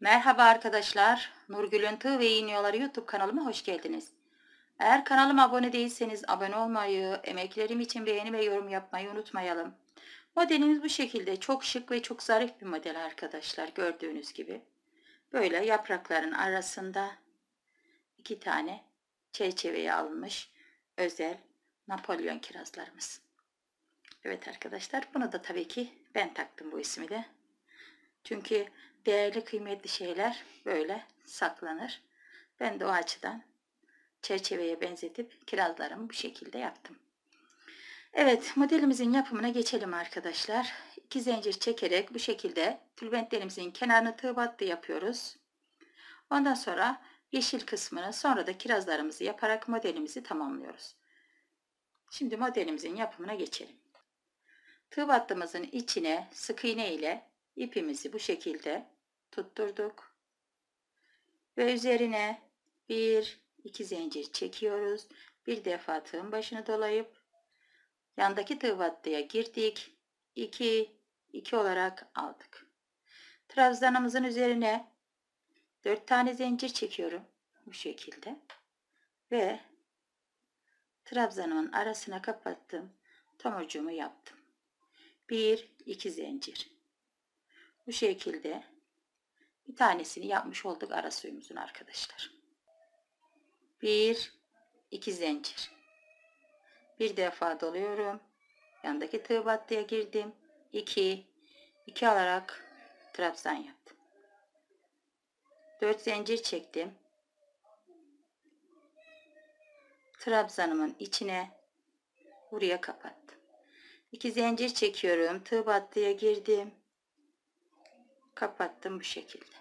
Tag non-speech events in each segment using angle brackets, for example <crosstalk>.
Merhaba arkadaşlar, Nurgül'ün Tığ ve İğniyoları YouTube kanalıma hoş geldiniz. Eğer kanalıma abone değilseniz abone olmayı, emeklerim için beğeni ve yorum yapmayı unutmayalım. Modelimiz bu şekilde çok şık ve çok zarif bir model arkadaşlar gördüğünüz gibi. Böyle yaprakların arasında iki tane çerçeveye alınmış özel Napolyon kirazlarımız. Evet arkadaşlar bunu da tabii ki ben taktım bu ismi de. Çünkü değerli kıymetli şeyler böyle saklanır. Ben de o açıdan çerçeveye benzetip kirazlarımı bu şekilde yaptım. Evet modelimizin yapımına geçelim arkadaşlar. İki zincir çekerek bu şekilde tülbentlerimizin kenarını tığ battı yapıyoruz. Ondan sonra yeşil kısmını sonra da kirazlarımızı yaparak modelimizi tamamlıyoruz. Şimdi modelimizin yapımına geçelim. Tığ battımızın içine sık iğne ile ipimizi bu şekilde tutturduk. Ve üzerine bir iki zincir çekiyoruz. Bir defa tığın başını dolayıp yandaki tığ vattaya girdik. 2 2 olarak aldık. Trabzanımızın üzerine 4 tane zincir çekiyorum bu şekilde. Ve trabzanın arasına kapattım. Tomurcuğumu yaptım. 1 2 zincir. Bu şekilde bir tanesini yapmış olduk ara suyumuzun arkadaşlar. Bir, iki zincir. Bir defa doluyorum. Yandaki tığ battıya girdim. İki, iki alarak trabzan yaptım. Dört zincir çektim. Trabzanımın içine buraya kapattım. İki zincir çekiyorum. Tığ battıya girdim kapattım bu şekilde.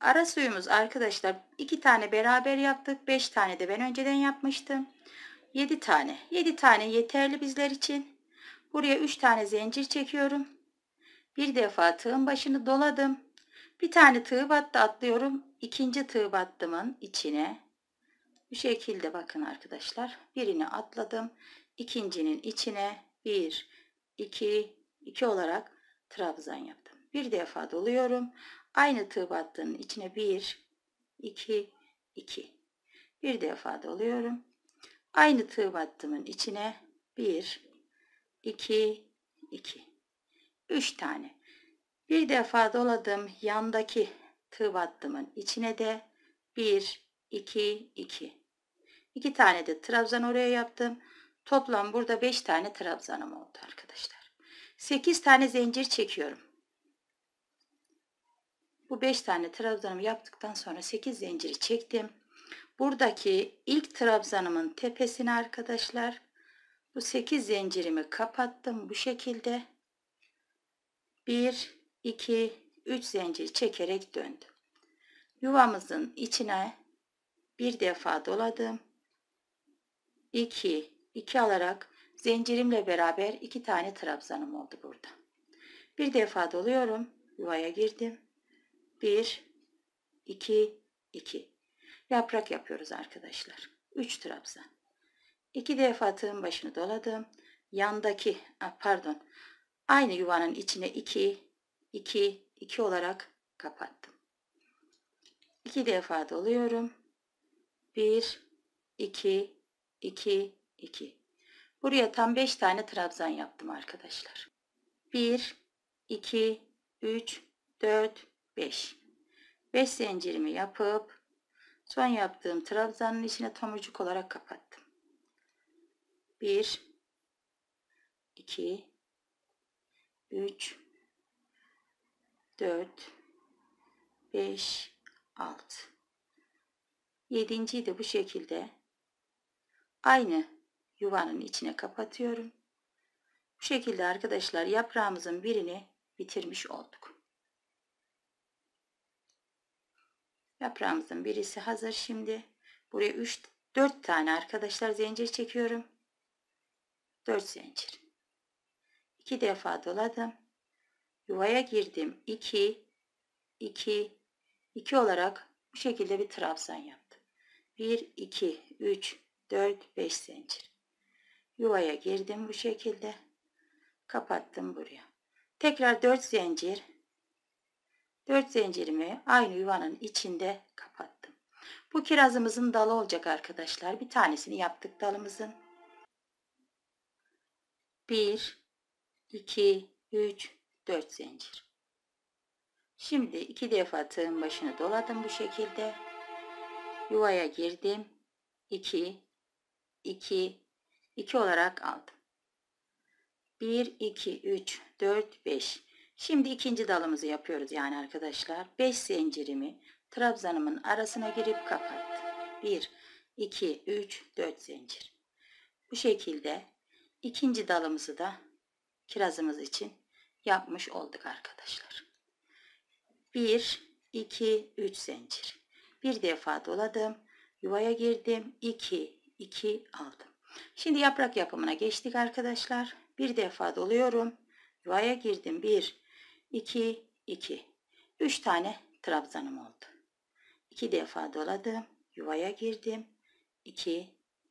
Ara suyumuz arkadaşlar iki tane beraber yaptık. beş tane de ben önceden yapmıştım. Yedi tane. yedi tane yeterli bizler için. Buraya üç tane zincir çekiyorum. Bir defa tığın başını doladım. Bir tane tığ battı atlıyorum. İkinci tığ battımın içine. Bu şekilde bakın arkadaşlar. Birini atladım. İkincinin içine bir, iki, iki olarak trabzan yaptım bir defa doluyorum. Aynı tığ battığının içine 1, 2, 2. Bir defa doluyorum. Aynı tığ battımın içine 1, 2, 2. 3 tane. Bir defa doladım yandaki tığ battımın içine de 1, 2, 2. 2 tane de trabzan oraya yaptım. Toplam burada 5 tane trabzanım oldu arkadaşlar. 8 tane zincir çekiyorum. Bu 5 tane trabzanımı yaptıktan sonra 8 zinciri çektim. Buradaki ilk trabzanımın tepesini arkadaşlar bu 8 zincirimi kapattım bu şekilde. 1 2 3 zincir çekerek döndüm. Yuvamızın içine bir defa doladım. 2 2 alarak zincirimle beraber iki tane trabzanım oldu burada. Bir defa doluyorum. Yuvaya girdim. 1, 2, 2. Yaprak yapıyoruz arkadaşlar. 3 trabzan. 2 defa tığın başını doladım. Yandaki, pardon, aynı yuvanın içine 2, 2, 2 olarak kapattım. 2 defa doluyorum. 1, 2, 2, 2. Buraya tam 5 tane trabzan yaptım arkadaşlar. 1, 2, 3, 4, 5 5 zincirimi yapıp son yaptığım trabzanın içine tomurcuk olarak kapattım 1 2 3 4 5 6 yedinciyi de bu şekilde aynı yuvanın içine kapatıyorum bu şekilde arkadaşlar yaprağımızın birini bitirmiş olduk Yaprağımızın birisi hazır şimdi. Buraya 3 4 tane arkadaşlar zincir çekiyorum. 4 zincir. 2 defa doladım. Yuvaya girdim. 2 2 2 olarak bu şekilde bir trabzan yaptım. 1 2 3 4 5 zincir. Yuvaya girdim bu şekilde. Kapattım buraya. Tekrar 4 zincir 4 zincirimi aynı yuvanın içinde kapattım. Bu kirazımızın dalı olacak arkadaşlar. Bir tanesini yaptık dalımızın. 1 2 3 4 zincir. Şimdi iki defa tığın başını doladım bu şekilde. Yuvaya girdim. 2 2 2 olarak aldım. 1 2 3 4 5 Şimdi ikinci dalımızı yapıyoruz yani arkadaşlar. 5 zincirimi trabzanımın arasına girip kapattım. 1, 2, 3, 4 zincir. Bu şekilde ikinci dalımızı da kirazımız için yapmış olduk arkadaşlar. 1, 2, 3 zincir. Bir defa doladım. Yuvaya girdim. 2, 2 aldım. Şimdi yaprak yapımına geçtik arkadaşlar. Bir defa doluyorum. Yuvaya girdim. 1, 2, 2. 3 tane trabzanım oldu. 2 defa doladım. Yuvaya girdim. 2,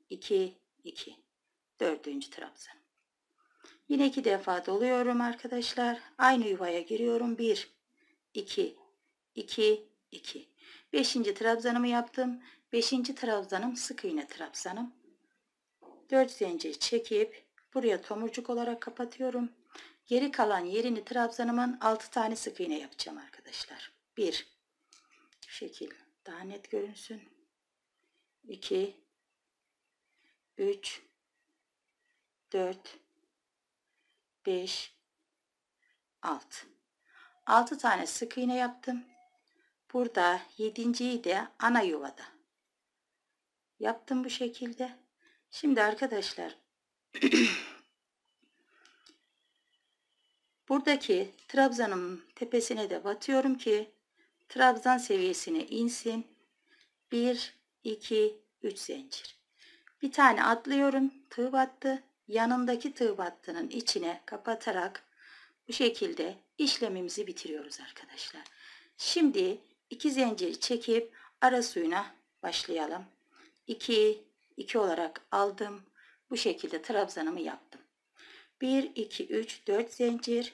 2, 2. Dördüncü trabzan. Yine 2 defa doluyorum arkadaşlar. Aynı yuvaya giriyorum. 1, 2, 2, 2. Beşinci trabzanımı yaptım. Beşinci trabzanım sık iğne trabzanım. 4 zincir çekip buraya tomurcuk olarak kapatıyorum. Geri kalan yerini trabzanımın 6 tane sık iğne yapacağım arkadaşlar. 1 şekil daha net görünsün. 2 3 4 5 6 6 tane sık iğne yaptım. Burada yedinciyi de ana yuvada yaptım bu şekilde. Şimdi arkadaşlar <clears throat> Buradaki trabzanın tepesine de batıyorum ki trabzan seviyesine insin. 1, 2, 3 zincir. Bir tane atlıyorum. Tığ battı. Yanındaki tığ battının içine kapatarak bu şekilde işlemimizi bitiriyoruz arkadaşlar. Şimdi 2 zincir çekip ara suyuna başlayalım. 2, 2 olarak aldım. Bu şekilde trabzanımı yaptım. 1, 2, 3, 4 zincir.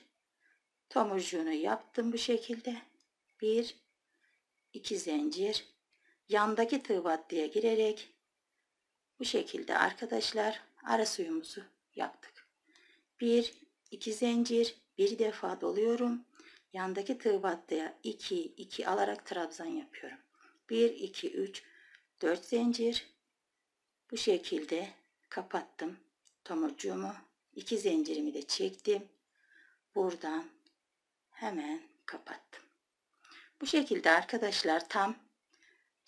Tomurcuğunu yaptım bu şekilde. 1, 2 zincir. Yandaki tığ battıya girerek bu şekilde arkadaşlar ara suyumuzu yaptık. 1, 2 zincir. Bir defa doluyorum. Yandaki tığ battıya 2, 2 alarak trabzan yapıyorum. 1, 2, 3, 4 zincir. Bu şekilde kapattım tomurcuğumu. İki zincirimi de çektim. Buradan hemen kapattım. Bu şekilde arkadaşlar tam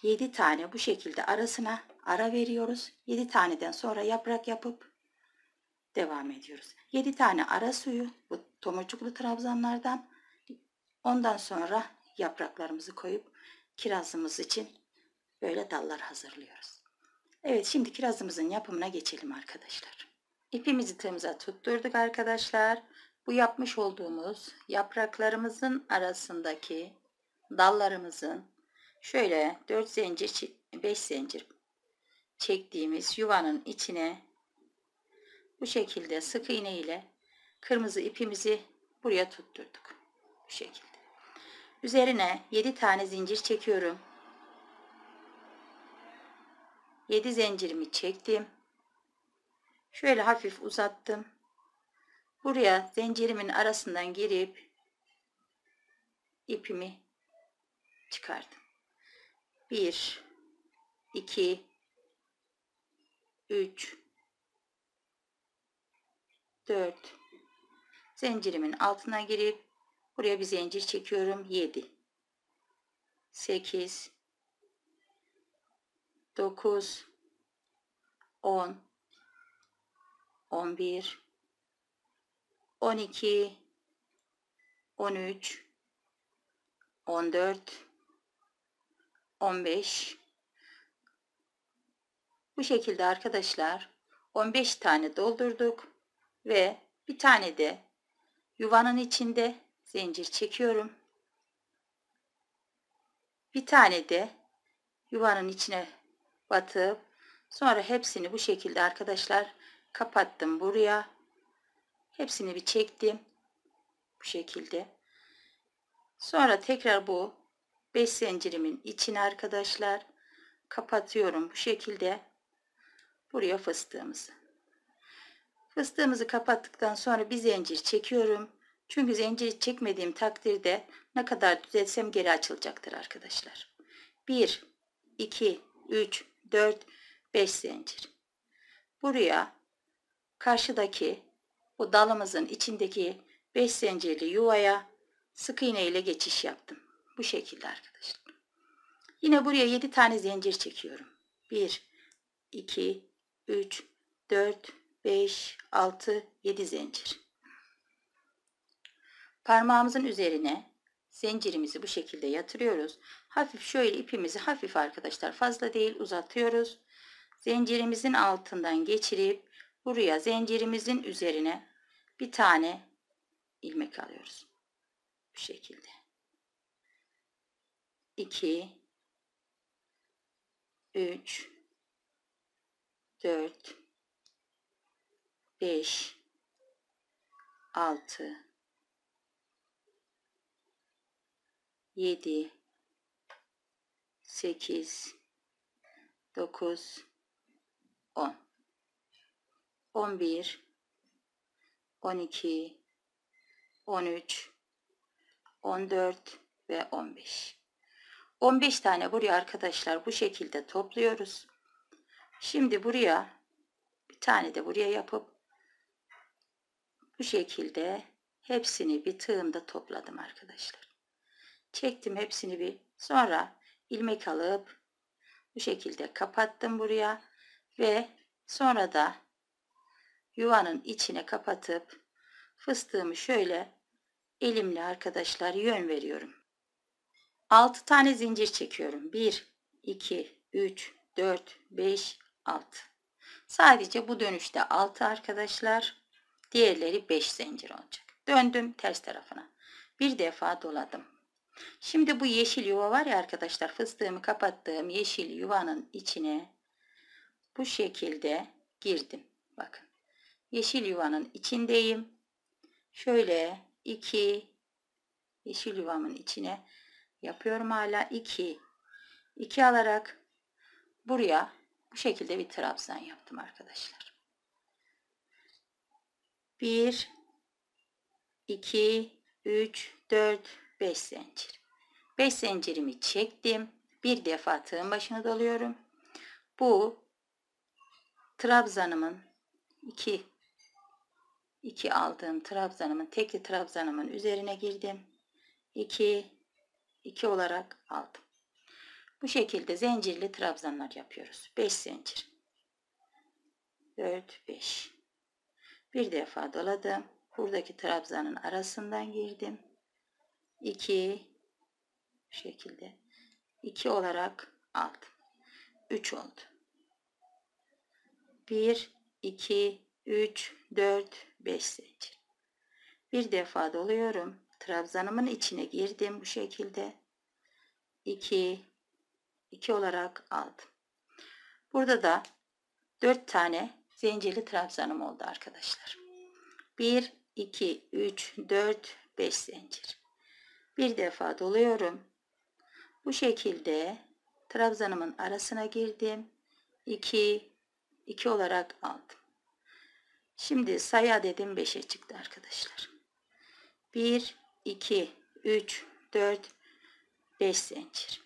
7 tane bu şekilde arasına ara veriyoruz. 7 taneden sonra yaprak yapıp devam ediyoruz. 7 tane ara suyu bu tomurcuklu trabzanlardan ondan sonra yapraklarımızı koyup kirazımız için böyle dallar hazırlıyoruz. Evet şimdi kirazımızın yapımına geçelim arkadaşlar. İpimizi temize tutturduk arkadaşlar. Bu yapmış olduğumuz yapraklarımızın arasındaki dallarımızın şöyle 4 zincir 5 zincir çektiğimiz yuvanın içine bu şekilde sık iğne ile kırmızı ipimizi buraya tutturduk. Bu şekilde. Üzerine 7 tane zincir çekiyorum. 7 zincirimi çektim. Şöyle hafif uzattım. Buraya zincirimin arasından girip ipimi çıkardım. 1 2 3 4 zincirimin altına girip buraya bir zincir çekiyorum 7 8 9 10 11 12 13 14 15 bu şekilde arkadaşlar 15 tane doldurduk ve bir tane de yuvanın içinde zincir çekiyorum bir tane de yuvanın içine batıp sonra hepsini bu şekilde arkadaşlar kapattım buraya hepsini bir çektim bu şekilde sonra tekrar bu 5 zincirimin içine arkadaşlar kapatıyorum bu şekilde buraya fıstığımızı fıstığımızı kapattıktan sonra bir zincir çekiyorum çünkü zincir çekmediğim takdirde ne kadar düzeltsem geri açılacaktır arkadaşlar 1 2 3 4 5 zincir buraya karşıdaki bu dalımızın içindeki 5 zincirli yuvaya sık iğne ile geçiş yaptım. Bu şekilde arkadaşlar. Yine buraya 7 tane zincir çekiyorum. 1, 2, 3, 4, 5, 6, 7 zincir. Parmağımızın üzerine zincirimizi bu şekilde yatırıyoruz. Hafif şöyle ipimizi hafif arkadaşlar fazla değil uzatıyoruz. Zincirimizin altından geçirip Buraya zincirimizin üzerine bir tane ilmek alıyoruz. Bu şekilde. 2 3 4 5 6 7 8 9 10 11 12 13 14 ve 15 15 tane buraya arkadaşlar bu şekilde topluyoruz. Şimdi buraya bir tane de buraya yapıp bu şekilde hepsini bir tığımda topladım arkadaşlar. Çektim hepsini bir sonra ilmek alıp bu şekilde kapattım buraya ve sonra da yuvanın içine kapatıp fıstığımı şöyle elimle arkadaşlar yön veriyorum. 6 tane zincir çekiyorum. 1, 2, 3, 4, 5, 6. Sadece bu dönüşte 6 arkadaşlar. Diğerleri 5 zincir olacak. Döndüm ters tarafına. Bir defa doladım. Şimdi bu yeşil yuva var ya arkadaşlar fıstığımı kapattığım yeşil yuvanın içine bu şekilde girdim. Bakın yeşil yuvanın içindeyim. Şöyle 2 yeşil yuvamın içine yapıyorum hala 2 2 alarak buraya bu şekilde bir trabzan yaptım arkadaşlar. 1 2 3 4 5 zincir. 5 zincirimi çektim. Bir defa tığın başına dalıyorum. Bu trabzanımın 2 2 aldığım trabzanımın tekli trabzanımın üzerine girdim. 2 2 olarak aldım. Bu şekilde zincirli trabzanlar yapıyoruz. 5 zincir. 4 5. Bir defa doladım. Buradaki trabzanın arasından girdim. 2 bu şekilde 2 olarak aldım. 3 oldu. 1 2 3 4 5 zincir. Bir defa doluyorum. Trabzanımın içine girdim bu şekilde. 2 2 olarak aldım. Burada da 4 tane zincirli trabzanım oldu arkadaşlar. 1 2 3 4 5 zincir. Bir defa doluyorum. Bu şekilde trabzanımın arasına girdim. 2 2 olarak aldım. Şimdi sayı dedim 5'e çıktı arkadaşlar. 1, 2, 3, 4, 5 zincir.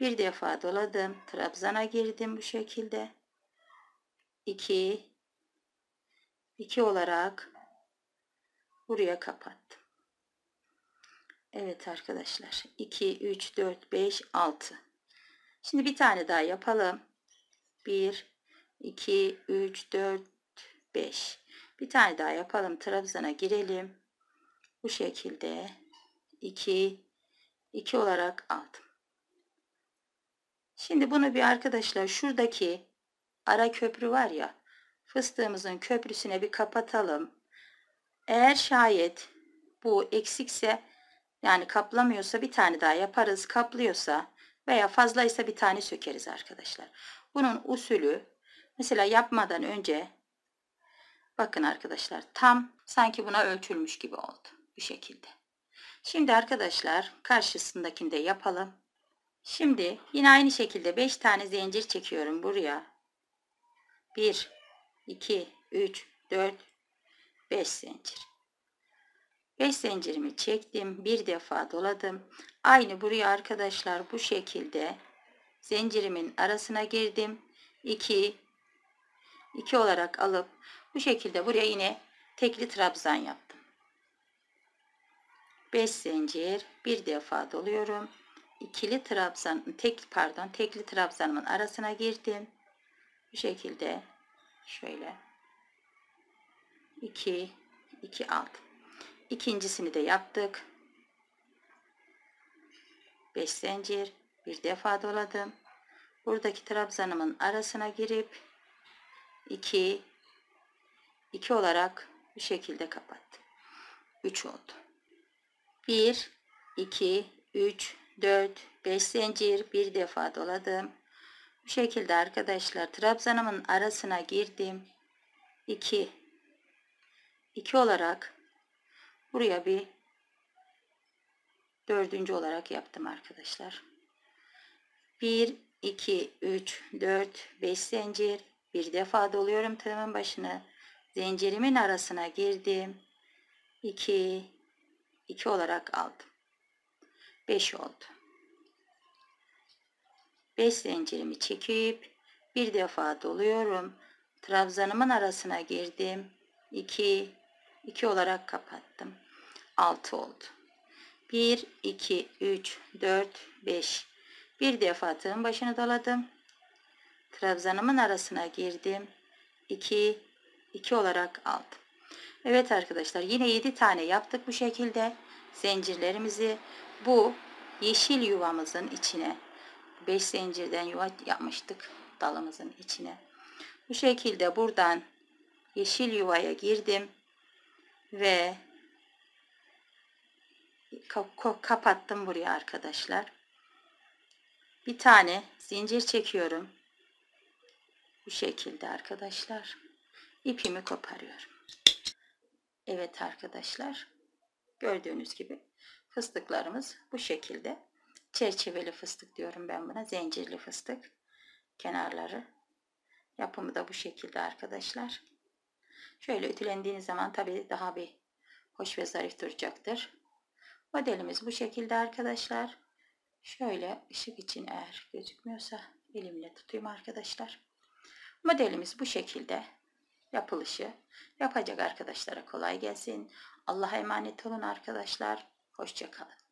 Bir defa doladım. Trabzan'a girdim bu şekilde. 2, 2 olarak buraya kapattım. Evet arkadaşlar. 2, 3, 4, 5, 6. Şimdi bir tane daha yapalım. 1, 2, 3, 4, 5 bir tane daha yapalım trabzana girelim bu şekilde 2 2 olarak aldım şimdi bunu bir arkadaşlar şuradaki ara köprü var ya fıstığımızın köprüsüne bir kapatalım eğer şayet bu eksikse yani kaplamıyorsa bir tane daha yaparız kaplıyorsa veya fazlaysa bir tane sökeriz arkadaşlar bunun usulü mesela yapmadan önce Bakın arkadaşlar tam sanki buna ölçülmüş gibi oldu. Bu şekilde. Şimdi arkadaşlar karşısındakini de yapalım. Şimdi yine aynı şekilde 5 tane zincir çekiyorum buraya. 1, 2, 3, 4, 5 zincir. 5 zincirimi çektim. Bir defa doladım. Aynı buraya arkadaşlar bu şekilde zincirimin arasına girdim. 2, 2 olarak alıp bu şekilde buraya yine tekli trabzan yaptım. 5 zincir bir defa doluyorum. İkili trabzan tek pardon tekli trabzanımın arasına girdim. Bu şekilde şöyle 2 2 alt. İkincisini de yaptık. 5 zincir bir defa doladım. Buradaki trabzanımın arasına girip 2 2 olarak bu şekilde kapattım. 3 oldu. 1 2 3 4 5 zincir bir defa doladım. Bu şekilde arkadaşlar trabzanımın arasına girdim. 2 2 olarak buraya bir dördüncü olarak yaptım arkadaşlar. 1 2 3 4 5 zincir bir defa doluyorum tığımın başına. Zincirimin arasına girdim. 2 2 olarak aldım. 5 oldu. 5 zincirimi çekip bir defa doluyorum. Trabzanımın arasına girdim. 2 2 olarak kapattım. 6 oldu. 1 2 3 4 5 bir defa tığın başını doladım. Trabzanımın arasına girdim. 2 2 olarak aldım. Evet arkadaşlar yine 7 tane yaptık bu şekilde zincirlerimizi bu yeşil yuvamızın içine 5 zincirden yuva yapmıştık dalımızın içine. Bu şekilde buradan yeşil yuvaya girdim ve kapattım buraya arkadaşlar. Bir tane zincir çekiyorum. Bu şekilde arkadaşlar ipimi koparıyorum. Evet arkadaşlar gördüğünüz gibi fıstıklarımız bu şekilde. Çerçeveli fıstık diyorum ben buna. Zincirli fıstık kenarları. Yapımı da bu şekilde arkadaşlar. Şöyle ütülendiğiniz zaman tabii daha bir hoş ve zarif duracaktır. Modelimiz bu şekilde arkadaşlar. Şöyle ışık için eğer gözükmüyorsa elimle tutayım arkadaşlar. Modelimiz bu şekilde yapılışı yapacak arkadaşlara kolay gelsin. Allah'a emanet olun arkadaşlar. Hoşçakalın.